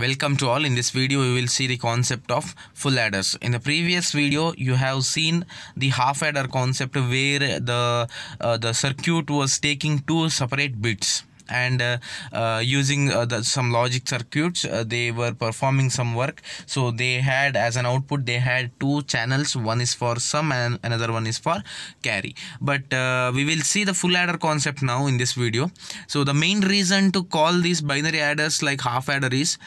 Welcome to all. In this video, we will see the concept of full adders. In the previous video, you have seen the half adder concept where the, uh, the circuit was taking two separate bits and uh, uh, using uh, the, some logic circuits uh, they were performing some work so they had as an output they had two channels one is for sum and another one is for carry but uh, we will see the full adder concept now in this video so the main reason to call these binary adders like half adder is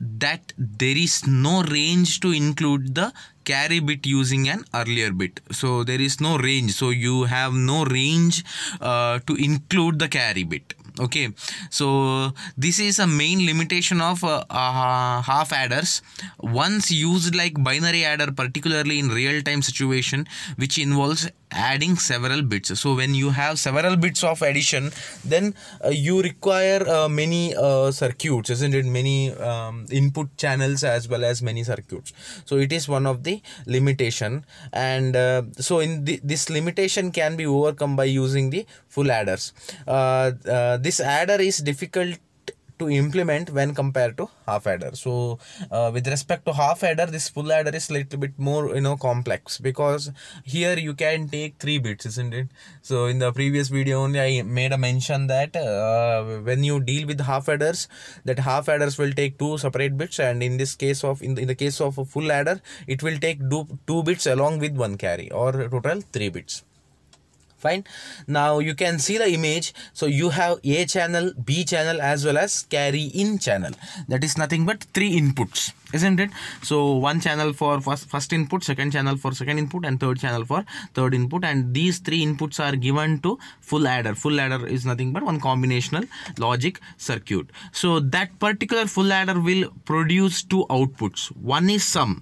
that there is no range to include the carry bit using an earlier bit so there is no range so you have no range uh, to include the carry bit okay so this is a main limitation of uh, uh, half adders once used like binary adder particularly in real time situation which involves adding several bits so when you have several bits of addition then uh, you require uh, many uh, circuits isn't it many um, input channels as well as many circuits so it is one of the limitation and uh, so in the, this limitation can be overcome by using the full adders uh, uh, this adder is difficult to implement when compared to half adder so uh, with respect to half adder this full adder is little bit more you know complex because here you can take three bits isn't it so in the previous video only i made a mention that uh, when you deal with half adders that half adders will take two separate bits and in this case of in the, in the case of a full adder it will take two, two bits along with one carry or total three bits fine now you can see the image so you have a channel b channel as well as carry in channel that is nothing but three inputs isn't it so one channel for first, first input second channel for second input and third channel for third input and these three inputs are given to full adder full adder is nothing but one combinational logic circuit so that particular full adder will produce two outputs one is sum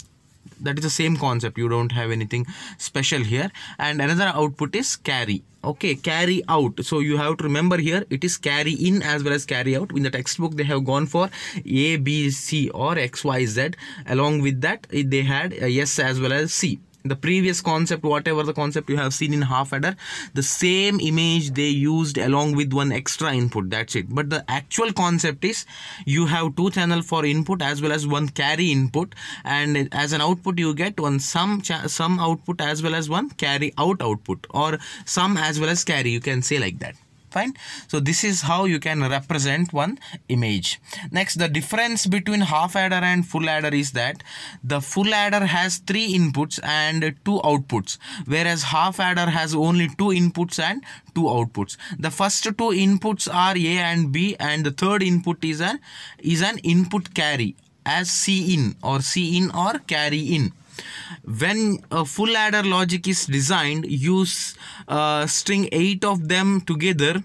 that is the same concept you don't have anything special here and another output is carry okay carry out so you have to remember here it is carry in as well as carry out in the textbook they have gone for a b c or x y z along with that they had yes as well as c the previous concept whatever the concept you have seen in half adder the same image they used along with one extra input that's it but the actual concept is you have two channel for input as well as one carry input and as an output you get one sum some output as well as one carry out output or sum as well as carry you can say like that fine so this is how you can represent one image next the difference between half adder and full adder is that the full adder has three inputs and two outputs whereas half adder has only two inputs and two outputs the first two inputs are a and b and the third input is an is an input carry as c in or c in or carry in when a full adder logic is designed use uh, string 8 of them together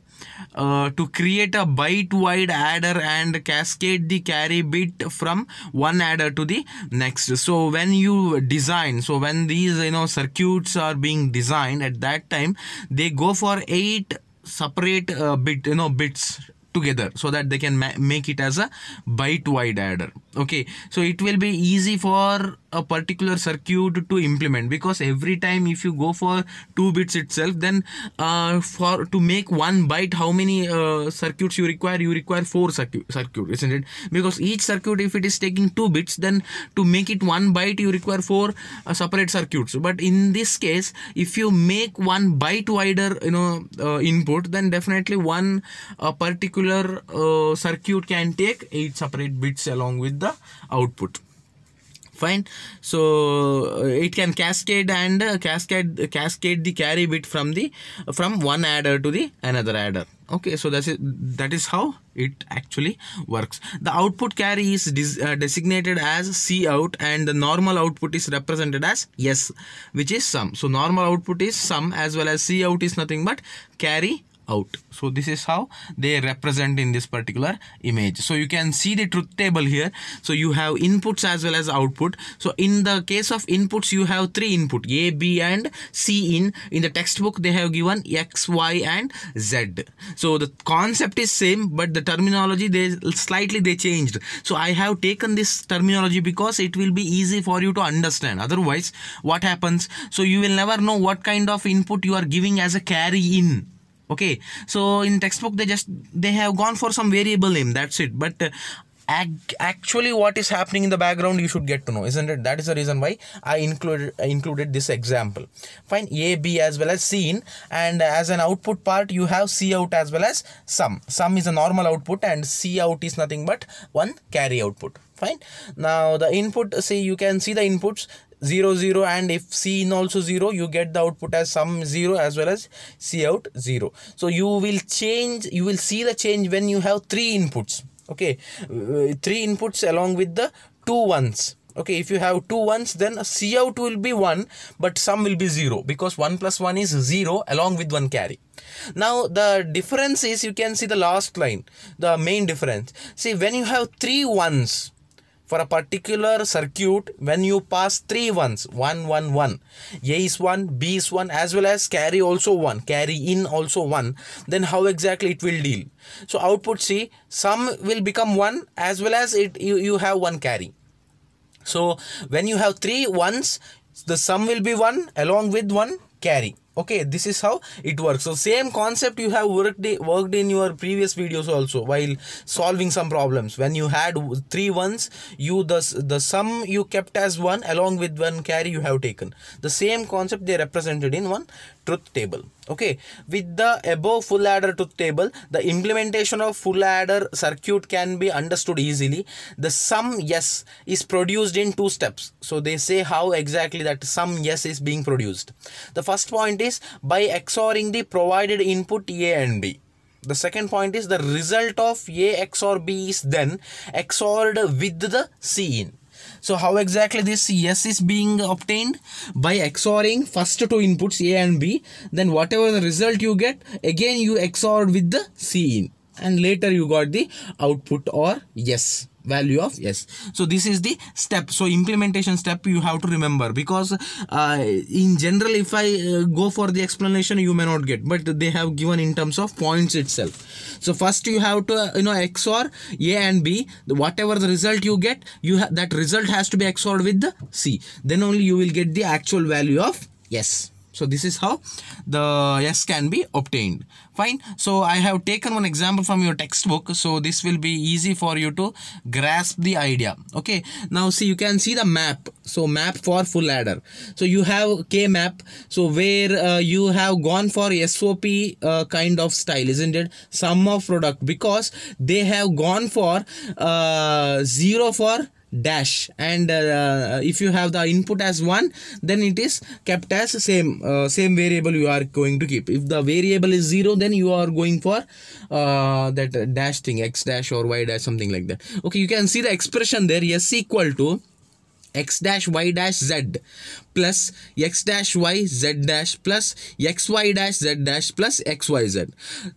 uh, to create a byte wide adder and cascade the carry bit from one adder to the next so when you design so when these you know circuits are being designed at that time they go for eight separate uh, bit you know bits together so that they can make it as a byte wide adder okay so it will be easy for a particular circuit to implement because every time if you go for two bits itself then uh, for to make one byte how many uh, circuits you require you require four circuit circuit isn't it because each circuit if it is taking two bits then to make it one byte you require four uh, separate circuits but in this case if you make one byte wider you know uh, input then definitely one uh, particular uh, circuit can take eight separate bits along with the output fine so uh, it can cascade and uh, cascade uh, cascade the carry bit from the from one adder to the another adder okay so that's that is how it actually works the output carry is uh, designated as c out and the normal output is represented as yes which is sum so normal output is sum as well as c out is nothing but carry out so this is how they represent in this particular image so you can see the truth table here so you have inputs as well as output so in the case of inputs you have three input a b and c in in the textbook they have given x y and z so the concept is same but the terminology they slightly they changed so i have taken this terminology because it will be easy for you to understand otherwise what happens so you will never know what kind of input you are giving as a carry in okay so in textbook they just they have gone for some variable name that's it but uh, actually what is happening in the background you should get to know isn't it that is the reason why i included included this example fine a b as well as c in and as an output part you have c out as well as sum sum is a normal output and c out is nothing but one carry output fine now the input say you can see the inputs 0 0 and if c in also 0 you get the output as sum 0 as well as c out 0 so you will change you will see the change when you have three inputs okay uh, three inputs along with the two ones okay if you have two ones then c out will be 1 but sum will be 0 because 1 plus 1 is 0 along with one carry now the difference is you can see the last line the main difference see when you have three ones for a particular circuit when you pass three ones, one, one, one, A is 1, B is 1 as well as carry also 1, carry in also 1, then how exactly it will deal. So output C, sum will become 1 as well as it you, you have 1 carry. So when you have three ones, the sum will be 1 along with 1 carry okay this is how it works so same concept you have worked worked in your previous videos also while solving some problems when you had three ones you the the sum you kept as one along with one carry you have taken the same concept they represented in one truth table okay with the above full adder truth table the implementation of full adder circuit can be understood easily the sum yes is produced in two steps so they say how exactly that sum yes is being produced the first point is by xoring the provided input a and b the second point is the result of a xor b is then xored with the c in so how exactly this yes is being obtained? By XORing first two inputs A and B. Then whatever the result you get, again you XOR with the C in. And later you got the output or yes value of s so this is the step so implementation step you have to remember because uh, in general if i uh, go for the explanation you may not get but they have given in terms of points itself so first you have to uh, you know xor a and b whatever the result you get you that result has to be xored with the c then only you will get the actual value of s so this is how the S can be obtained. Fine. So I have taken one example from your textbook. So this will be easy for you to grasp the idea. Okay. Now see you can see the map. So map for full adder. So you have K map. So where uh, you have gone for SOP uh, kind of style, isn't it? Sum of product because they have gone for uh, zero for dash and uh, uh, if you have the input as 1 then it is kept as same uh, same variable you are going to keep if the variable is 0 then you are going for uh, that dash thing x dash or y dash something like that okay you can see the expression there Yes, equal to x dash y dash z plus x dash y z dash plus x y dash z dash plus x y z.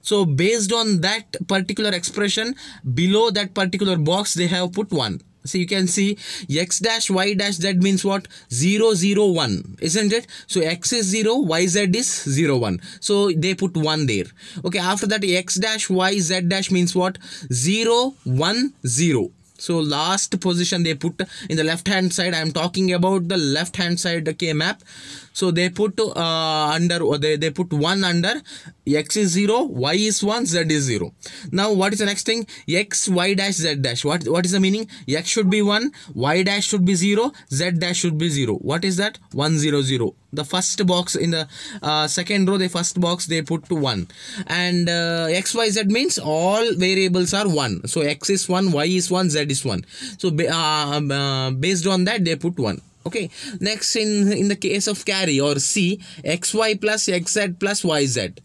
So based on that particular expression below that particular box they have put 1 so you can see x dash y dash z means what 0 0 1 isn't it so x is 0 yz is 0 1 so they put 1 there okay after that x dash y z dash means what 0 1 0 so last position they put in the left hand side i am talking about the left hand side k map so they put uh, under they, they put 1 under x is 0 y is 1 z is 0 now what is the next thing x y dash z dash what what is the meaning x should be 1 y dash should be 0 z dash should be 0 what is that 1 0 0 the first box in the uh, second row the first box they put to 1 and uh, xyz means all variables are 1 so x is 1 y is 1 z is 1 so uh, um, uh, based on that they put 1 okay next in in the case of carry or c xy plus xz plus yz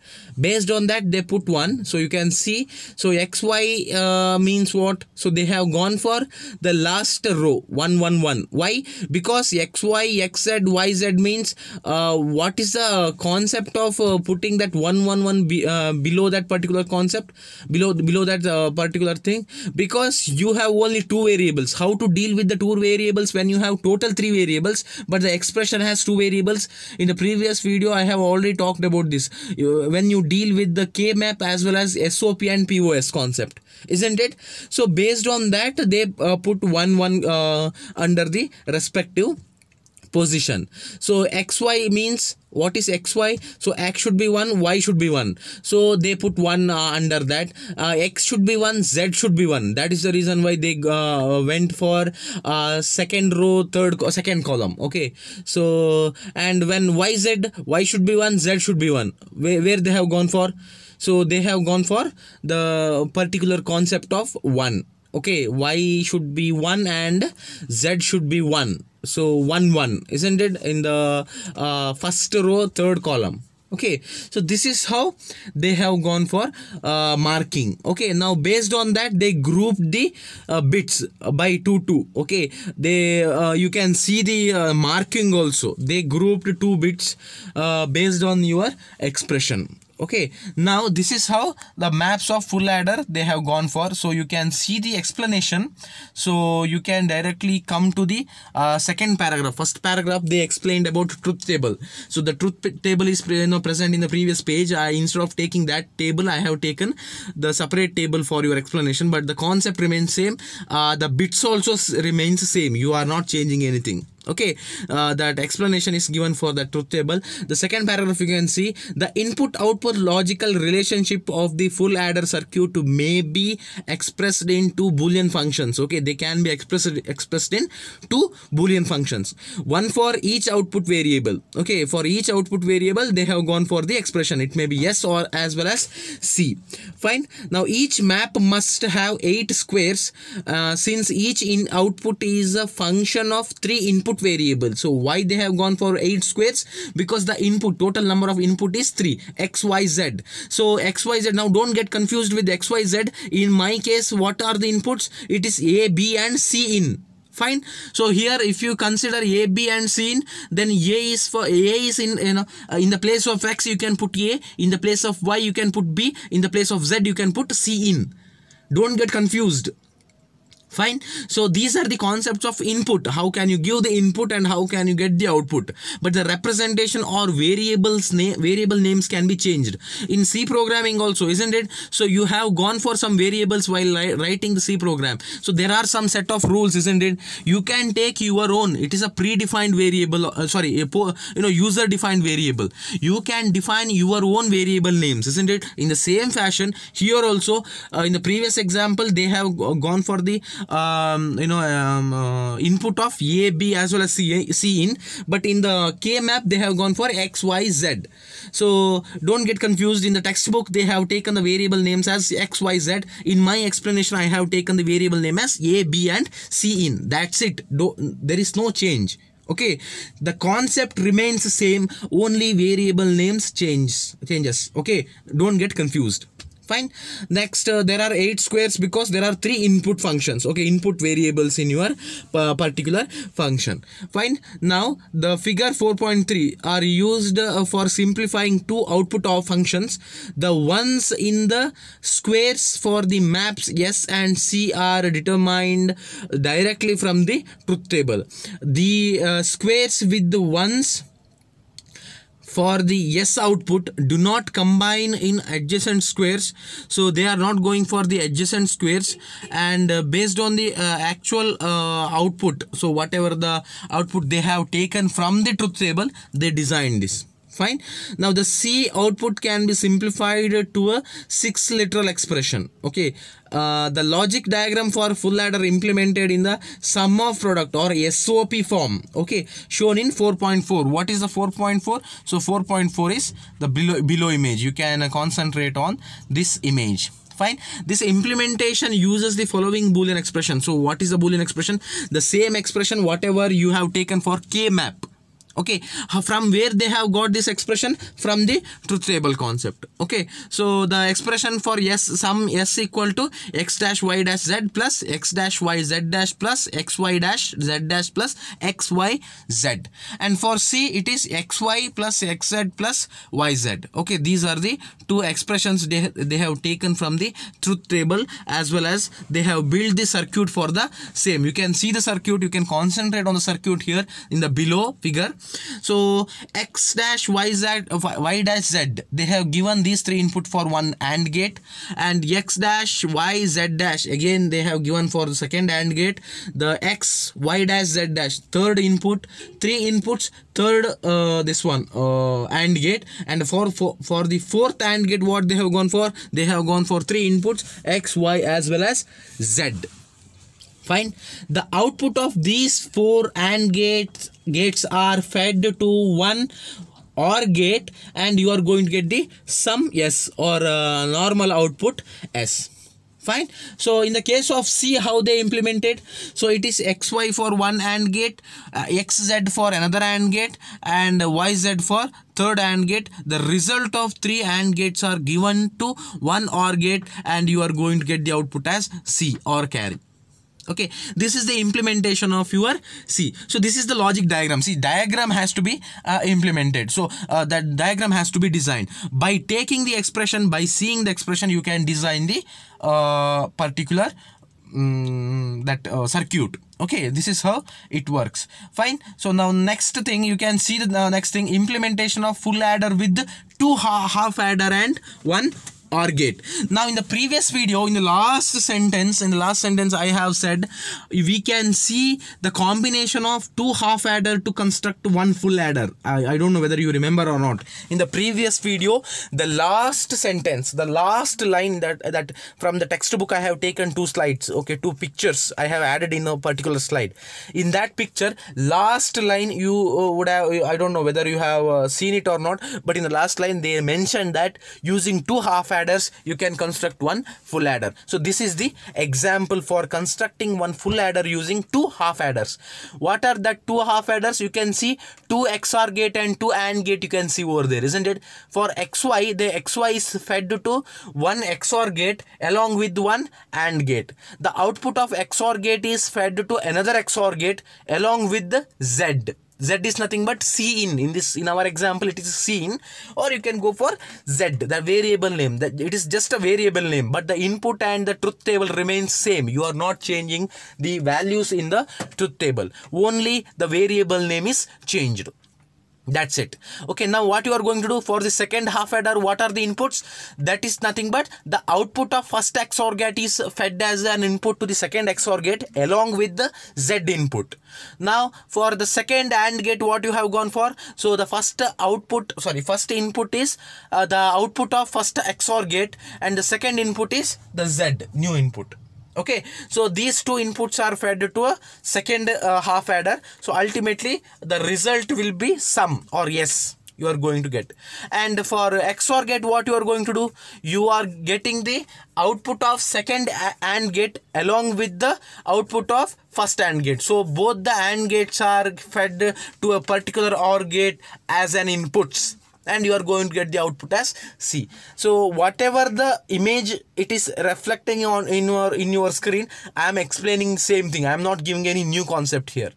based on that they put one so you can see so xy uh, means what so they have gone for the last row 111 why because xy xz yz means uh, what is the concept of uh, putting that 111 be, uh, below that particular concept below below that uh, particular thing because you have only two variables how to deal with the two variables when you have total three variables variables but the expression has two variables in the previous video i have already talked about this when you deal with the k map as well as sop and pos concept isn't it so based on that they uh, put one one uh, under the respective position so xy means what is xy so x should be 1 y should be 1 so they put 1 uh, under that uh, x should be 1 z should be 1 that is the reason why they uh, went for uh, second row third co second column okay so and when yz y should be 1 z should be 1 where, where they have gone for so they have gone for the particular concept of 1 okay y should be 1 and z should be 1 so 1 1 isn't it in the uh, first row third column okay so this is how they have gone for uh, marking okay now based on that they grouped the uh, bits by 2 2 okay they uh, you can see the uh, marking also they grouped two bits uh, based on your expression okay now this is how the maps of full adder they have gone for so you can see the explanation so you can directly come to the uh, second paragraph first paragraph they explained about truth table so the truth table is you know, present in the previous page I instead of taking that table I have taken the separate table for your explanation but the concept remains same uh, the bits also remains same you are not changing anything okay uh, that explanation is given for the truth table the second paragraph you can see the input output logical relationship of the full adder circuit to may be expressed in two boolean functions okay they can be expressed expressed in two boolean functions one for each output variable okay for each output variable they have gone for the expression it may be yes or as well as c fine now each map must have eight squares uh, since each in output is a function of three input variable so why they have gone for 8 squares because the input total number of input is 3 xyz so xyz now don't get confused with xyz in my case what are the inputs it is a b and c in fine so here if you consider a b and c in then a is for a is in you know uh, in the place of x you can put a in the place of y you can put b in the place of z you can put c in don't get confused fine so these are the concepts of input how can you give the input and how can you get the output but the representation or variables name variable names can be changed in c programming also isn't it so you have gone for some variables while writing the c program so there are some set of rules isn't it you can take your own it is a predefined variable uh, sorry you know user defined variable you can define your own variable names isn't it in the same fashion here also uh, in the previous example they have gone for the um, you know um, uh, input of a b as well as c, c in but in the k map they have gone for x y z so don't get confused in the textbook they have taken the variable names as x y z in my explanation i have taken the variable name as a b and c in that's it Do there is no change okay the concept remains the same only variable names changes changes okay don't get confused fine next uh, there are eight squares because there are three input functions okay input variables in your uh, particular function fine now the figure 4.3 are used uh, for simplifying two output of functions the ones in the squares for the maps s and c are determined directly from the truth table the uh, squares with the ones for the yes output do not combine in adjacent squares so they are not going for the adjacent squares and uh, based on the uh, actual uh, output so whatever the output they have taken from the truth table they designed this fine now the c output can be simplified to a six literal expression okay uh, the logic diagram for full adder implemented in the sum of product or sop form okay shown in 4.4 what is the 4.4 so 4.4 is the below below image you can uh, concentrate on this image fine this implementation uses the following boolean expression so what is the boolean expression the same expression whatever you have taken for k map okay from where they have got this expression from the truth table concept okay so the expression for s sum s equal to x dash y dash z plus x dash y z dash plus x y dash z dash plus x y z and for c it is x y plus x z plus y z okay these are the two expressions they, they have taken from the truth table as well as they have built the circuit for the same you can see the circuit you can concentrate on the circuit here in the below figure so x dash y z y dash z they have given these three input for one AND gate and x dash y z dash again they have given for the second AND gate the x y dash z dash third input three inputs third uh, this one uh, AND gate and for, for for the fourth AND gate what they have gone for they have gone for three inputs x y as well as z fine the output of these four and gates gates are fed to one or gate and you are going to get the sum s or uh, normal output s fine so in the case of c how they implemented so it is xy for one and gate uh, xz for another and gate and yz for third and gate the result of three and gates are given to one or gate and you are going to get the output as c or carry okay this is the implementation of your c so this is the logic diagram see diagram has to be uh, implemented so uh, that diagram has to be designed by taking the expression by seeing the expression you can design the uh, particular mm, that uh, circuit okay this is how it works fine so now next thing you can see the uh, next thing implementation of full adder with two half adder and one OR gate. Now in the previous video, in the last sentence, in the last sentence I have said, we can see the combination of two half adder to construct one full adder. I, I don't know whether you remember or not. In the previous video, the last sentence, the last line that, that from the textbook I have taken two slides, okay, two pictures I have added in a particular slide. In that picture, last line you uh, would have, I don't know whether you have uh, seen it or not, but in the last line they mentioned that using two half adders you can construct one full adder so this is the example for constructing one full adder using two half adders what are the two half adders you can see two xor gate and two and gate you can see over there isn't it for xy the xy is fed to one xor gate along with one and gate the output of xor gate is fed to another xor gate along with the z z is nothing but c in in this in our example it is c in or you can go for z the variable name that it is just a variable name but the input and the truth table remains same you are not changing the values in the truth table only the variable name is changed that's it okay now what you are going to do for the second half adder what are the inputs that is nothing but the output of first xor gate is fed as an input to the second xor gate along with the z input now for the second and gate what you have gone for so the first output sorry first input is uh, the output of first xor gate and the second input is the z new input okay so these two inputs are fed to a second uh, half adder so ultimately the result will be sum or yes you are going to get and for XOR gate what you are going to do you are getting the output of second AND gate along with the output of first AND gate so both the AND gates are fed to a particular OR gate as an inputs and you are going to get the output as c so whatever the image it is reflecting on in your in your screen i am explaining same thing i am not giving any new concept here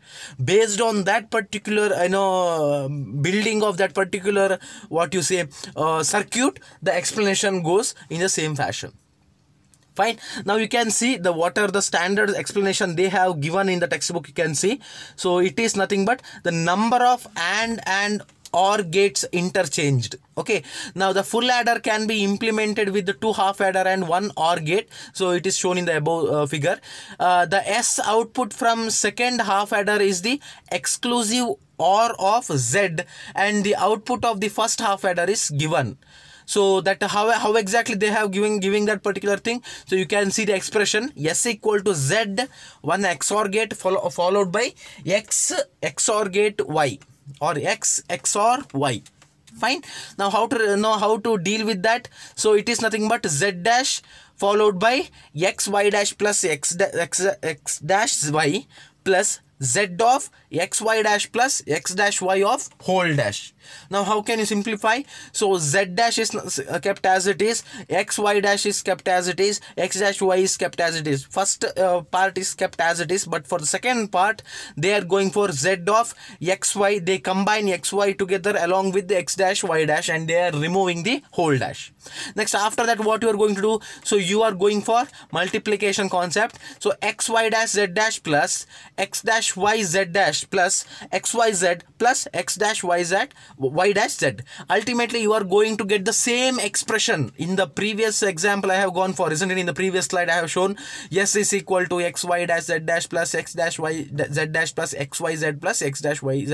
based on that particular you know building of that particular what you say uh, circuit the explanation goes in the same fashion fine now you can see the what are the standard explanation they have given in the textbook you can see so it is nothing but the number of and and or gates interchanged okay now the full adder can be implemented with the two half adder and one or gate so it is shown in the above uh, figure uh, the s output from second half adder is the exclusive or of z and the output of the first half adder is given so that how, how exactly they have giving giving that particular thing so you can see the expression s equal to z one xor gate follow, followed by x xor gate y or x x or y fine now how to know how to deal with that so it is nothing but z dash followed by x y dash plus x, da, x, x dash y plus z of xy dash plus x dash y of whole dash. Now how can you simplify? So z dash is kept as it is, xy dash is kept as it is, x dash y is kept as it is. First uh, part is kept as it is but for the second part they are going for z of xy. They combine xy together along with the x dash y dash and they are removing the whole dash. Next after that what you are going to do? So you are going for multiplication concept. So xy dash z dash plus x dash y z dash plus xyz plus x dash yz y dash z. Ultimately, you are going to get the same expression. In the previous example I have gone for, isn't it? In the previous slide I have shown s is equal to xy dash z dash plus x dash y z dash plus xyz plus x dash yz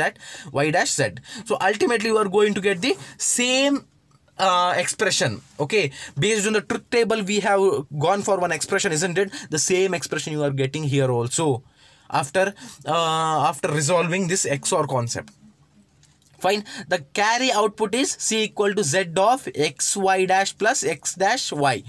y dash z. So ultimately, you are going to get the same uh, expression okay based on the truth table we have gone for one expression isn't it the same expression you are getting here also after uh, after resolving this XOR concept. Fine. The carry output is C equal to Z of X Y dash plus X dash Y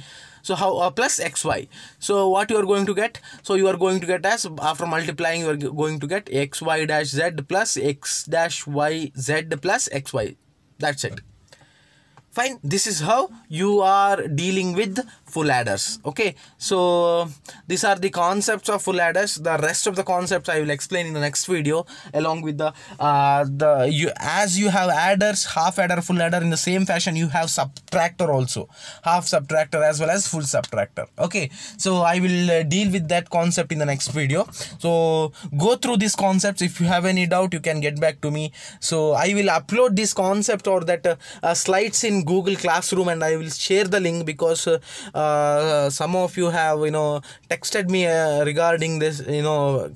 so how uh, plus xy so what you are going to get so you are going to get as after multiplying you are going to get xy dash z plus x dash y z plus xy that's it fine this is how you are dealing with full adders okay so these are the concepts of full adders the rest of the concepts i will explain in the next video along with the uh the you as you have adders half adder full adder in the same fashion you have subtractor also half subtractor as well as full subtractor okay so i will uh, deal with that concept in the next video so go through these concepts if you have any doubt you can get back to me so i will upload this concept or that uh, uh, slides in google classroom and i will share the link because uh, uh, some of you have you know texted me uh, regarding this you know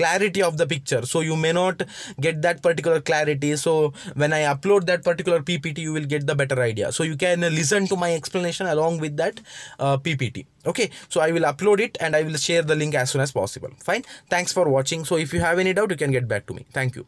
clarity of the picture so you may not get that particular clarity so when i upload that particular ppt you will get the better idea so you can listen to my explanation along with that uh, ppt okay so i will upload it and i will share the link as soon as possible fine thanks for watching so if you have any doubt you can get back to me thank you